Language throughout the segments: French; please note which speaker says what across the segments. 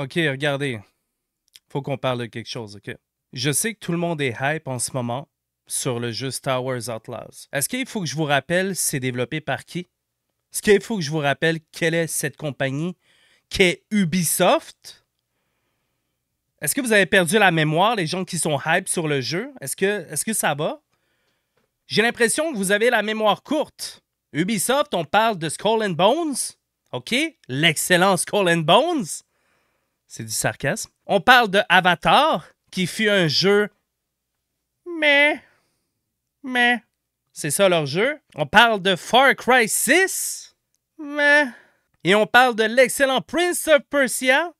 Speaker 1: OK, regardez. Faut qu'on parle de quelque chose, OK? Je sais que tout le monde est hype en ce moment sur le jeu Star Wars Outlaws. Est-ce qu'il faut que je vous rappelle c'est développé par qui? Est-ce qu'il faut que je vous rappelle quelle est cette compagnie? qui est Ubisoft? Est-ce que vous avez perdu la mémoire, les gens qui sont hype sur le jeu? Est-ce que, est que ça va? J'ai l'impression que vous avez la mémoire courte. Ubisoft, on parle de Skull and Bones. OK? L'excellent Skull and Bones. C'est du sarcasme. On parle de Avatar, qui fut un jeu. Mais. Mais. C'est ça leur jeu. On parle de Far Cry 6. Mais. Et on parle de l'excellent Prince of Persia,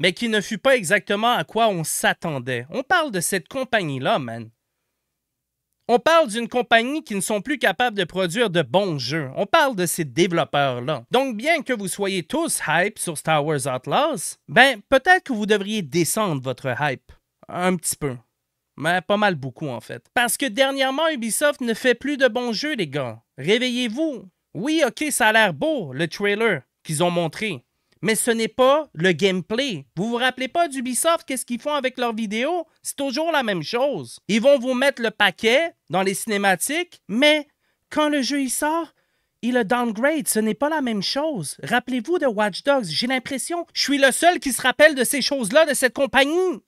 Speaker 1: mais qui ne fut pas exactement à quoi on s'attendait. On parle de cette compagnie-là, man. On parle d'une compagnie qui ne sont plus capables de produire de bons jeux. On parle de ces développeurs-là. Donc, bien que vous soyez tous hype sur Star Wars Atlas, ben, peut-être que vous devriez descendre votre hype. Un petit peu. Mais pas mal beaucoup, en fait. Parce que dernièrement, Ubisoft ne fait plus de bons jeux, les gars. Réveillez-vous. Oui, ok, ça a l'air beau, le trailer qu'ils ont montré mais ce n'est pas le gameplay. Vous vous rappelez pas d'Ubisoft, qu'est-ce qu'ils font avec leurs vidéos? C'est toujours la même chose. Ils vont vous mettre le paquet dans les cinématiques, mais quand le jeu y sort, il le downgrade, ce n'est pas la même chose. Rappelez-vous de Watch Dogs, j'ai l'impression, que je suis le seul qui se rappelle de ces choses-là, de cette compagnie.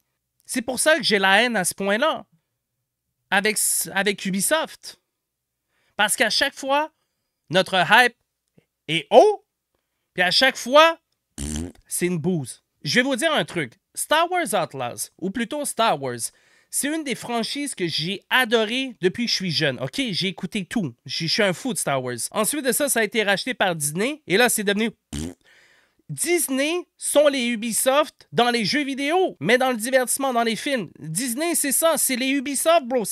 Speaker 1: C'est pour ça que j'ai la haine à ce point-là. Avec, avec Ubisoft. Parce qu'à chaque fois, notre hype est haut, puis à chaque fois, c'est une bouse. Je vais vous dire un truc. Star Wars Atlas ou plutôt Star Wars, c'est une des franchises que j'ai adoré depuis que je suis jeune. OK, j'ai écouté tout. Je suis un fou de Star Wars. Ensuite de ça, ça a été racheté par Disney. Et là, c'est devenu... Disney sont les Ubisoft dans les jeux vidéo, mais dans le divertissement, dans les films. Disney, c'est ça, c'est les Ubisoft, bro.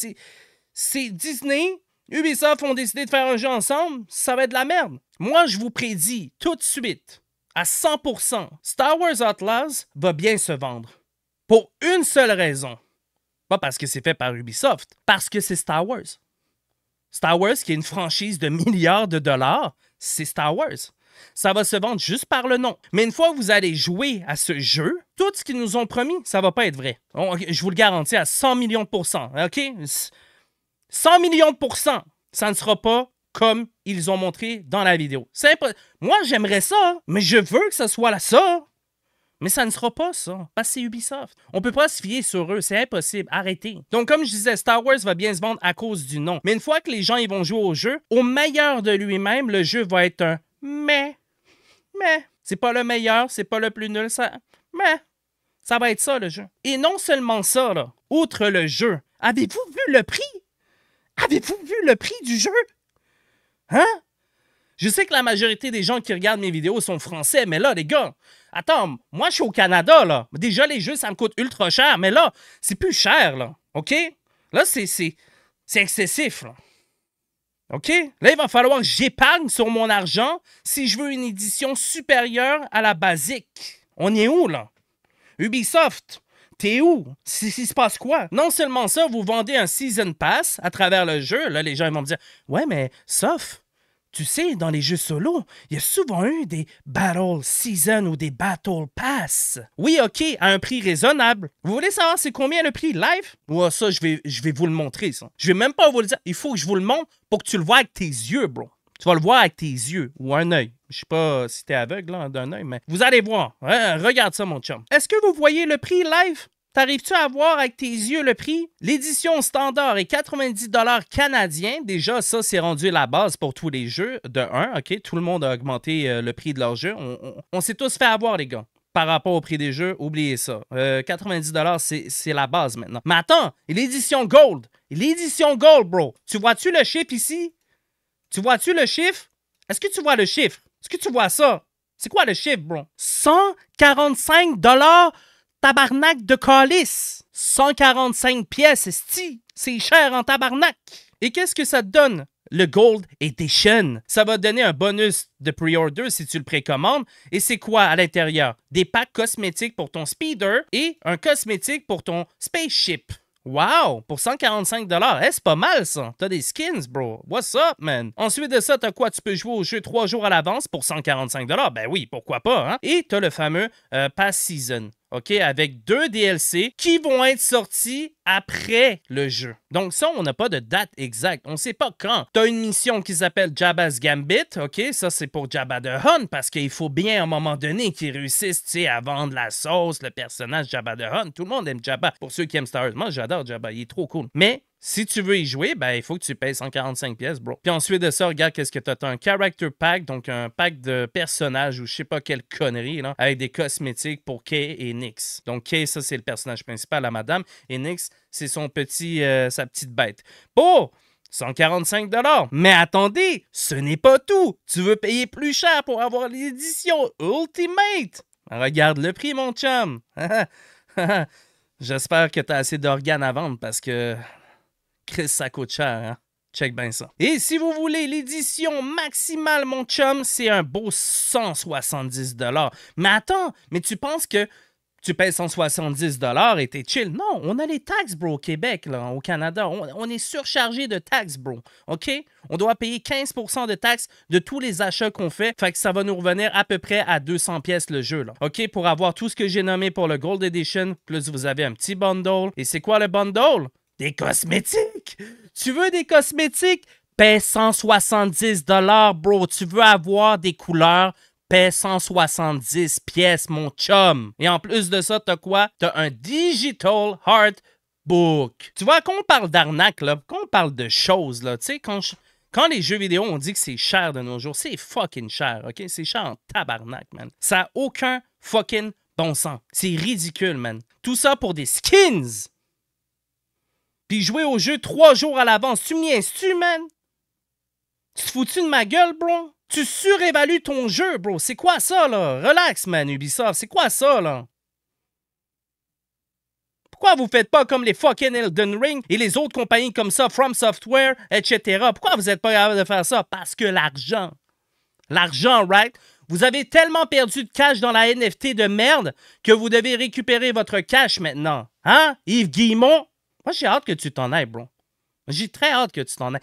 Speaker 1: C'est Disney, Ubisoft ont décidé de faire un jeu ensemble, ça va être de la merde. Moi, je vous prédis tout de suite à 100%, Star Wars Atlas va bien se vendre. Pour une seule raison. Pas parce que c'est fait par Ubisoft, parce que c'est Star Wars. Star Wars, qui est une franchise de milliards de dollars, c'est Star Wars. Ça va se vendre juste par le nom. Mais une fois que vous allez jouer à ce jeu, tout ce qu'ils nous ont promis, ça va pas être vrai. je vous le garantis à 100 millions de pourcents, OK? 100 millions de pourcents, ça ne sera pas comme ils ont montré dans la vidéo. Moi, j'aimerais ça, mais je veux que ce soit ça. Mais ça ne sera pas ça, parce que c'est Ubisoft. On peut pas se fier sur eux, c'est impossible, arrêtez. Donc comme je disais, Star Wars va bien se vendre à cause du nom. Mais une fois que les gens ils vont jouer au jeu, au meilleur de lui-même, le jeu va être un mais. Mais. C'est pas le meilleur, c'est pas le plus nul, ça. Mais. Ça va être ça le jeu. Et non seulement ça, là, outre le jeu, avez-vous vu le prix? Avez-vous vu le prix du jeu? Hein? Je sais que la majorité des gens qui regardent mes vidéos sont français, mais là, les gars, attends, moi, je suis au Canada, là. Déjà, les jeux, ça me coûte ultra cher, mais là, c'est plus cher, là. OK? Là, c'est excessif, là. OK? Là, il va falloir que j'épargne sur mon argent si je veux une édition supérieure à la basique. On est où, là? Ubisoft, T'es où? S'il se passe quoi? Non seulement ça, vous vendez un Season Pass à travers le jeu. Là, les gens vont me dire Ouais, mais sauf, tu sais, dans les jeux solo, il y a souvent eu des Battle Season ou des Battle Pass. Oui, OK, à un prix raisonnable. Vous voulez savoir c'est combien le prix live? Ouais, ça, je vais, je vais vous le montrer, ça. Je vais même pas vous le dire. Il faut que je vous le montre pour que tu le vois avec tes yeux, bro. Tu vas le voir avec tes yeux ou un œil. Je sais pas si t'es aveugle d'un œil, mais vous allez voir. Hein. Regarde ça, mon chum. Est-ce que vous voyez le prix live? T'arrives-tu à voir avec tes yeux le prix? L'édition standard est 90 canadien. Déjà, ça, c'est rendu la base pour tous les jeux. De 1, OK? Tout le monde a augmenté euh, le prix de leur jeu. On, s'est tous fait avoir, les gars par rapport au prix des jeux, oubliez ça. 90$, euh, c'est la base maintenant. Mais attends, l'édition Gold. L'édition Gold, bro. Tu vois-tu le chiffre ici? Tu vois-tu le chiffre? Est-ce que tu vois le chiffre? Est-ce que tu vois ça? C'est quoi le chiffre, bro? 145 dollars tabarnak de calice. 145 pièces, C'est cher en tabarnak. Et qu'est-ce que ça te donne? Le Gold Edition. Ça va te donner un bonus de pre-order si tu le précommandes. Et c'est quoi à l'intérieur? Des packs cosmétiques pour ton speeder et un cosmétique pour ton spaceship. Wow! Pour 145 dollars, eh, c'est pas mal ça. T'as des skins, bro. What's up, man? Ensuite de ça, t'as quoi? Tu peux jouer au jeu trois jours à l'avance pour 145 dollars. Ben oui, pourquoi pas, hein? Et t'as le fameux Past euh, Pass Season. OK, avec deux DLC qui vont être sortis après le jeu. Donc ça, on n'a pas de date exacte. On ne sait pas quand. Tu as une mission qui s'appelle Jabba's Gambit. OK, ça c'est pour Jabba the Hun, parce qu'il faut bien à un moment donné qu'ils réussissent à vendre la sauce, le personnage Jabba the Hun. Tout le monde aime Jabba. Pour ceux qui aiment Star Wars, moi j'adore Jabba, il est trop cool. Mais si tu veux y jouer, ben, il faut que tu payes 145 pièces, bro. Puis ensuite de ça, regarde qu'est-ce que t'as. T'as un character pack, donc un pack de personnages ou je sais pas quelle connerie, là, avec des cosmétiques pour Kay et Nyx. Donc Kay, ça, c'est le personnage principal, la madame. Et Nyx, c'est son petit, euh, sa petite bête. Pour 145 dollars. Mais attendez, ce n'est pas tout. Tu veux payer plus cher pour avoir l'édition Ultimate. Regarde le prix, mon chum. J'espère que tu as assez d'organes à vendre parce que Chris, ça coûte cher, hein. Check bien ça. Et si vous voulez l'édition maximale, mon chum, c'est un beau 170 Mais attends, mais tu penses que tu payes 170 et t'es chill? Non, on a les taxes, bro, au Québec, là, au Canada. On, est surchargé de taxes, bro. OK? On doit payer 15 de taxes de tous les achats qu'on fait. Fait que ça va nous revenir à peu près à 200 pièces le jeu, là. OK? Pour avoir tout ce que j'ai nommé pour le Gold Edition, plus vous avez un petit bundle. Et c'est quoi le bundle? Des cosmétiques? Tu veux des cosmétiques? Paie 170 bro. Tu veux avoir des couleurs? Paie 170 pièces, mon chum. Et en plus de ça, t'as quoi? T'as un Digital Heart Book. Tu vois, quand on parle d'arnaque, là, quand on parle de choses, là, tu sais, quand quand les jeux vidéo, on dit que c'est cher de nos jours, c'est fucking cher, OK? C'est cher en tabarnak, man. Ça n'a aucun fucking bon sens. C'est ridicule, man. Tout ça pour des skins! puis jouer au jeu trois jours à l'avance. Tu m'y tu man? Tu te fous-tu de ma gueule, bro? Tu surévalues ton jeu, bro. C'est quoi ça, là? Relax, man, Ubisoft. C'est quoi ça, là? Pourquoi vous faites pas comme les fucking Elden Ring et les autres compagnies comme ça, From Software, etc.? Pourquoi vous êtes pas capable de faire ça? Parce que l'argent. L'argent, right? Vous avez tellement perdu de cash dans la NFT de merde que vous devez récupérer votre cash maintenant. Hein? Yves Guimont. Moi, j'ai hâte que tu t'en ailles, bro. J'ai très hâte que tu t'en ailles.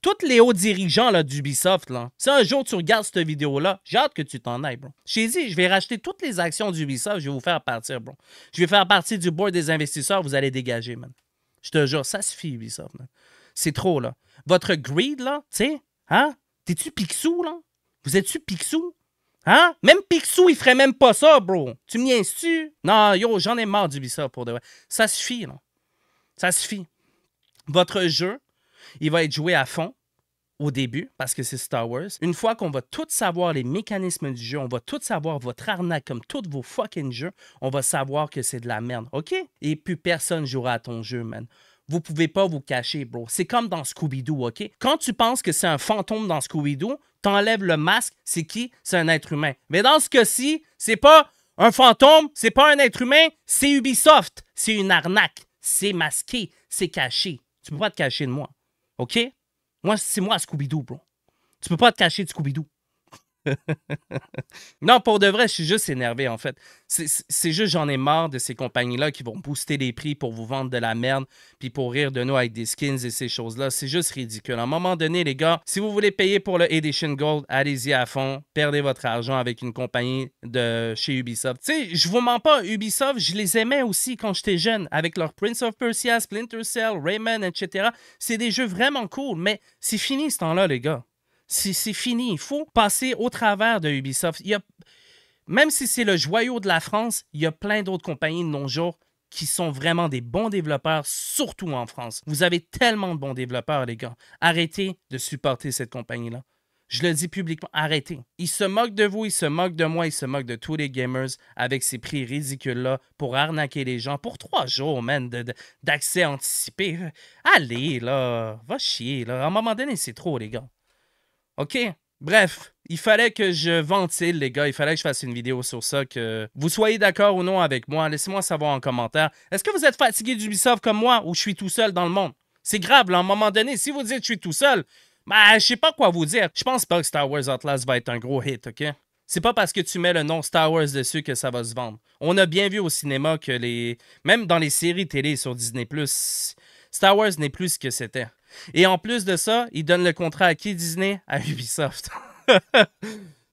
Speaker 1: Tous les hauts dirigeants d'Ubisoft, là, si un jour tu regardes cette vidéo-là, j'ai hâte que tu t'en ailles, bro. J'ai dit, je vais racheter toutes les actions d'Ubisoft, je vais vous faire partir, bro. Je vais faire partie du board des investisseurs, vous allez dégager, man. Je te jure, ça suffit, Ubisoft, man. C'est trop, là. Votre greed, là, tu sais, hein? T'es-tu Picsou, là? Vous êtes-tu Picsou? Hein? Même Picsou, il ferait même pas ça, bro. Tu m'y niaises Non, yo, j'en ai marre d'Ubisoft, pour de vrai. Ça suffit, là. Ça suffit. Votre jeu, il va être joué à fond au début, parce que c'est Star Wars. Une fois qu'on va tout savoir les mécanismes du jeu, on va tout savoir votre arnaque comme tous vos fucking jeux, on va savoir que c'est de la merde, OK? Et puis personne jouera à ton jeu, man. Vous pouvez pas vous cacher, bro. C'est comme dans Scooby-Doo, OK? Quand tu penses que c'est un fantôme dans Scooby-Doo, t'enlèves le masque, c'est qui? C'est un être humain. Mais dans ce cas-ci, c'est pas un fantôme, c'est pas un être humain, c'est Ubisoft. C'est une arnaque. C'est masqué, c'est caché. Tu peux pas te cacher de moi. OK? Moi, c'est moi Scooby-Doo, bro. Tu peux pas te cacher de Scooby-Doo. non, pour de vrai, je suis juste énervé en fait. C'est juste j'en ai marre de ces compagnies-là qui vont booster les prix pour vous vendre de la merde, puis pour rire de nous avec des skins et ces choses-là. C'est juste ridicule. À un moment donné, les gars, si vous voulez payer pour le Edition Gold, allez-y à fond. Perdez votre argent avec une compagnie de chez Ubisoft. Tu sais, je vous mens pas, Ubisoft, je les aimais aussi quand j'étais jeune, avec leur Prince of Persia, Splinter Cell, Rayman, etc. C'est des jeux vraiment cool, mais c'est fini ce temps-là, les gars. C'est fini. Il faut passer au travers de Ubisoft. même si c'est le joyau de la France, il y a plein d'autres compagnies de nos jours qui sont vraiment des bons développeurs, surtout en France. Vous avez tellement de bons développeurs, les gars. Arrêtez de supporter cette compagnie-là. Je le dis publiquement, arrêtez. Ils se moquent de vous, ils se moquent de moi, ils se moquent de tous les gamers avec ces prix ridicules-là pour arnaquer les gens pour trois jours, man, d'accès anticipé. Allez, là, va chier, À un moment donné, c'est trop, les gars. OK? Bref, il fallait que je ventile, les gars. Il fallait que je fasse une vidéo sur ça. Que vous soyez d'accord ou non avec moi, laissez-moi savoir en commentaire. Est-ce que vous êtes fatigué d'Ubisoft comme moi ou je suis tout seul dans le monde? C'est grave, là, à un moment donné, si vous dites je suis tout seul, bah, je sais pas quoi vous dire. Je pense pas que Star Wars Atlas va être un gros hit, OK? C'est pas parce que tu mets le nom Star Wars dessus que ça va se vendre. On a bien vu au cinéma que les. Même dans les séries télé sur Disney, Star Wars n'est plus ce que c'était. Et en plus de ça, il donne le contrat à qui Disney À Ubisoft.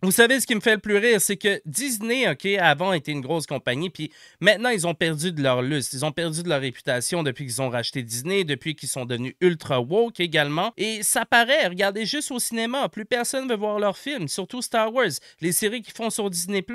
Speaker 1: Vous savez ce qui me fait le plus rire, c'est que Disney, OK, avant était une grosse compagnie, puis maintenant ils ont perdu de leur lustre, ils ont perdu de leur réputation depuis qu'ils ont racheté Disney, depuis qu'ils sont devenus ultra woke également. Et ça paraît, regardez juste au cinéma, plus personne veut voir leurs films, surtout Star Wars. Les séries qui font sur Disney,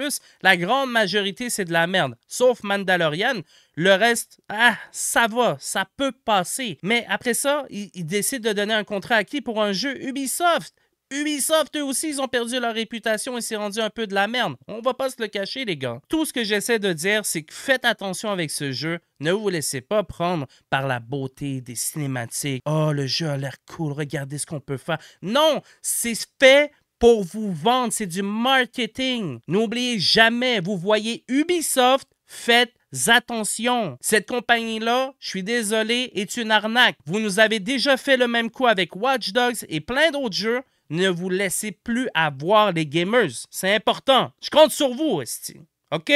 Speaker 1: la grande majorité c'est de la merde, sauf Mandalorian. Le reste, ah, ça va, ça peut passer. Mais après ça, ils décident de donner un contrat à qui pour un jeu Ubisoft? Ubisoft, eux aussi, ils ont perdu leur réputation et s'est rendu un peu de la merde. On va pas se le cacher, les gars. Tout ce que j'essaie de dire, c'est que faites attention avec ce jeu. Ne vous laissez pas prendre par la beauté des cinématiques. Oh, le jeu a l'air cool, regardez ce qu'on peut faire. Non, c'est fait pour vous vendre, c'est du marketing. N'oubliez jamais, vous voyez Ubisoft, faites attention. Cette compagnie-là, je suis désolé, est une arnaque. Vous nous avez déjà fait le même coup avec Watch Dogs et plein d'autres jeux ne vous laissez plus avoir les gamers. C'est important. Je compte sur vous, Esti. OK?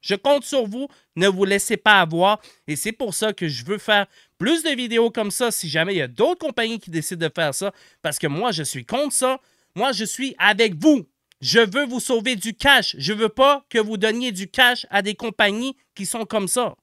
Speaker 1: Je compte sur vous. Ne vous laissez pas avoir. Et c'est pour ça que je veux faire plus de vidéos comme ça si jamais il y a d'autres compagnies qui décident de faire ça. Parce que moi, je suis contre ça. Moi, je suis avec vous. Je veux vous sauver du cash. Je veux pas que vous donniez du cash à des compagnies qui sont comme ça.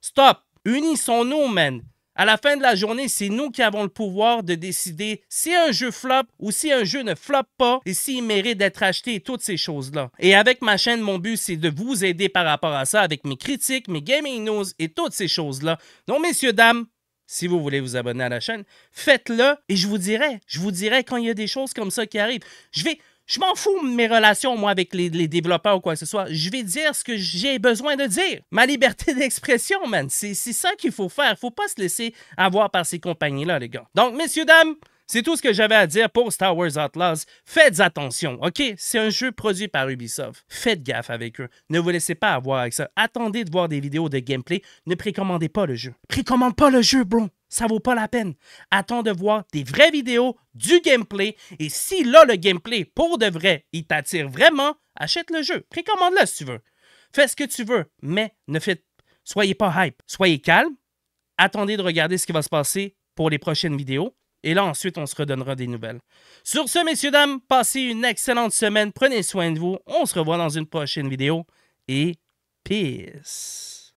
Speaker 1: Stop. Unissons-nous, man. À la fin de la journée, c'est nous qui avons le pouvoir de décider si un jeu flop ou si un jeu ne flop pas et s'il mérite d'être acheté et toutes ces choses-là. Et avec ma chaîne, mon but, c'est de vous aider par rapport à ça avec mes critiques, mes gaming news et toutes ces choses-là. Donc, messieurs, dames, si vous voulez vous abonner à la chaîne, faites-le et je vous dirai, je vous dirai quand il y a des choses comme ça qui arrivent. Je vais je m'en fous de mes relations, moi, avec les, développeurs ou quoi que ce soit. Je vais dire ce que j'ai besoin de dire. Ma liberté d'expression, man. C'est ça qu'il faut faire. Faut pas se laisser avoir par ces compagnies-là, les gars. Donc, messieurs, dames, c'est tout ce que j'avais à dire pour Star Wars Outlaws. Faites attention, OK? C'est un jeu produit par Ubisoft. Faites gaffe avec eux. Ne vous laissez pas avoir avec ça. Attendez de voir des vidéos de gameplay. Ne précommandez pas le jeu. Précommande pas le jeu, bro ça vaut pas la peine. Attends de voir des vraies vidéos, du gameplay, et si là le gameplay pour de vrai, il t'attire vraiment, achète le jeu, précommande-le si tu veux. Fais ce que tu veux, mais ne faites, soyez pas hype, soyez calme, attendez de regarder ce qui va se passer pour les prochaines vidéos. Et là, ensuite, on se redonnera des nouvelles. Sur ce, messieurs, dames, passez une excellente semaine. Prenez soin de vous. On se revoit dans une prochaine vidéo. Et peace.